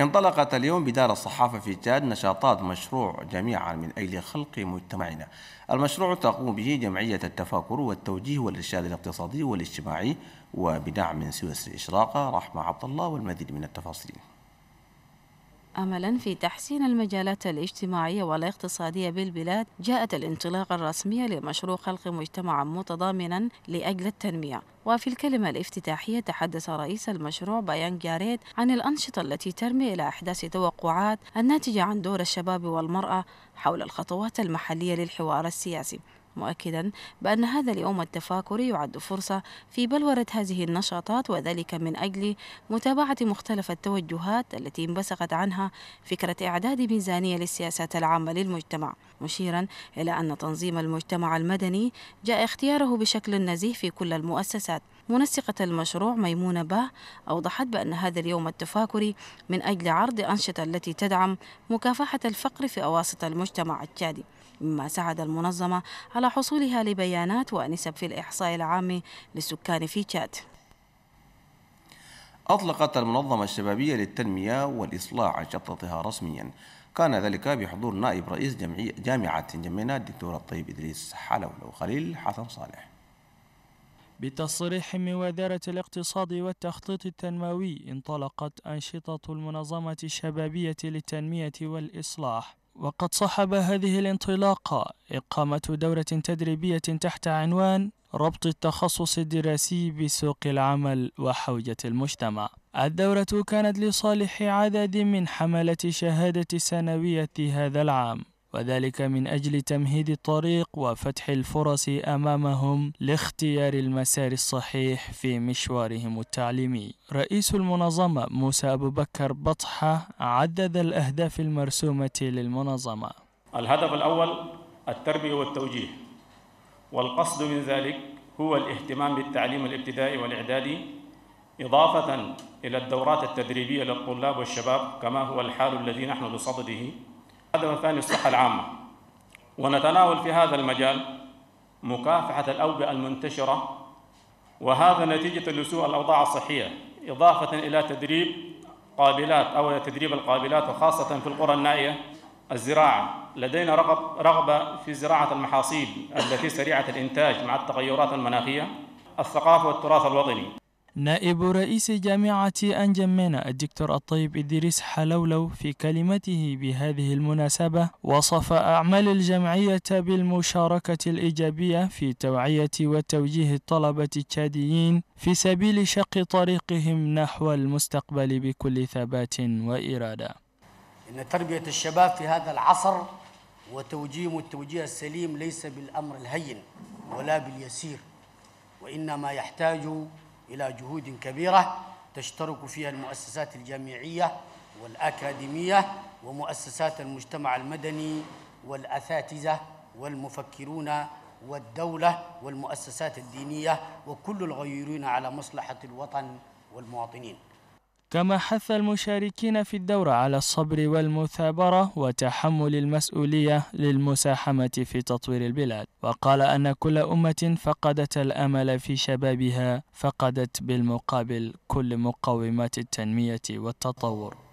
انطلقت اليوم بدار الصحافة في جاد نشاطات مشروع جميعا من أجل خلق مجتمعنا المشروع تقوم به جمعية التفاكر والتوجيه والإرشاد الاقتصادي والاجتماعي وبدعم من سويسري إشراقة رحمة عبد الله والمزيد من التفاصيل أملا في تحسين المجالات الاجتماعية والاقتصادية بالبلاد جاءت الانطلاقة الرسمية لمشروع خلق مجتمع متضامنا لأجل التنمية وفي الكلمة الافتتاحية تحدث رئيس المشروع بيان جاريت عن الأنشطة التي ترمي إلى إحداث توقعات الناتجة عن دور الشباب والمرأة حول الخطوات المحلية للحوار السياسي مؤكدا بأن هذا اليوم التفاكري يعد فرصة في بلورة هذه النشاطات وذلك من أجل متابعة مختلف التوجهات التي انبثقت عنها فكرة إعداد ميزانية للسياسات العامة للمجتمع مشيرا إلى أن تنظيم المجتمع المدني جاء اختياره بشكل نزيه في كل المؤسسات منسقة المشروع ميمونة باه أوضحت بأن هذا اليوم التفاكري من أجل عرض أنشطة التي تدعم مكافحة الفقر في أواسط المجتمع التشادي مما ساعد المنظمة على على حصولها لبيانات ونسب في الإحصاء العام للسكان في تشاد أطلقت المنظمة الشبابية للتنمية والإصلاح شطتها رسميا كان ذلك بحضور نائب رئيس جامعة جمينة الدكتور الطيب إدريس حلولو خليل حسن صالح بتصريح من وزارة الاقتصاد والتخطيط التنموي انطلقت أنشطة المنظمة الشبابية للتنمية والإصلاح وقد صحب هذه الانطلاقة إقامة دورة تدريبية تحت عنوان ربط التخصص الدراسي بسوق العمل وحوجة المجتمع. الدورة كانت لصالح عدد من حملة شهادة سنوية هذا العام، وذلك من أجل تمهيد الطريق وفتح الفرص أمامهم لاختيار المسار الصحيح في مشوارهم التعليمي رئيس المنظمة موسى أبو بكر بطحة عدد الأهداف المرسومة للمنظمة الهدف الأول التربية والتوجيه والقصد من ذلك هو الاهتمام بالتعليم الابتدائي والإعدادي إضافة إلى الدورات التدريبية للطلاب والشباب كما هو الحال الذي نحن بصدده هذا وثاني الصحة العامة ونتناول في هذا المجال مكافحة الأوبئة المنتشرة وهذا نتيجة لسوء الأوضاع الصحية إضافة إلى تدريب قابلات أو تدريب القابلات وخاصة في القرى النائية الزراعة لدينا رغب رغبة في زراعة المحاصيل التي سريعة الإنتاج مع التغيرات المناخية الثقافة والتراث الوطني نائب رئيس جامعة أنجمنا الدكتور الطيب إدريس حلولو في كلمته بهذه المناسبة وصف أعمال الجمعية بالمشاركة الإيجابية في توعية وتوجيه الطلبة التشاديين في سبيل شق طريقهم نحو المستقبل بكل ثبات وإرادة إن تربية الشباب في هذا العصر وتوجيهم التوجيه السليم ليس بالأمر الهين ولا باليسير وإنما يحتاج إلى جهود كبيرة تشترك فيها المؤسسات الجامعية والأكاديمية ومؤسسات المجتمع المدني والأساتذة والمفكرون والدولة والمؤسسات الدينية وكل الغيرين على مصلحة الوطن والمواطنين كما حث المشاركين في الدورة على الصبر والمثابرة وتحمل المسؤولية للمساهمة في تطوير البلاد، وقال أن كل أمة فقدت الأمل في شبابها فقدت بالمقابل كل مقومات التنمية والتطور.